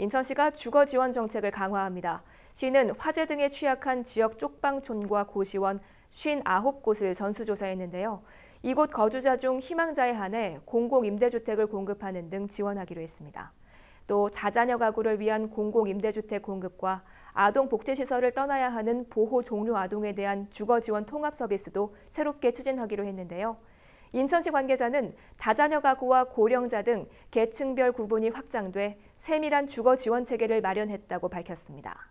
인천시가 주거 지원 정책을 강화합니다. 시는 화재 등에 취약한 지역 쪽방촌과 고시원 59곳을 전수조사했는데요. 이곳 거주자 중 희망자에 한해 공공임대주택을 공급하는 등 지원하기로 했습니다. 또 다자녀 가구를 위한 공공임대주택 공급과 아동복지시설을 떠나야 하는 보호 종료 아동에 대한 주거지원 통합 서비스도 새롭게 추진하기로 했는데요. 인천시 관계자는 다자녀 가구와 고령자 등 계층별 구분이 확장돼 세밀한 주거 지원 체계를 마련했다고 밝혔습니다.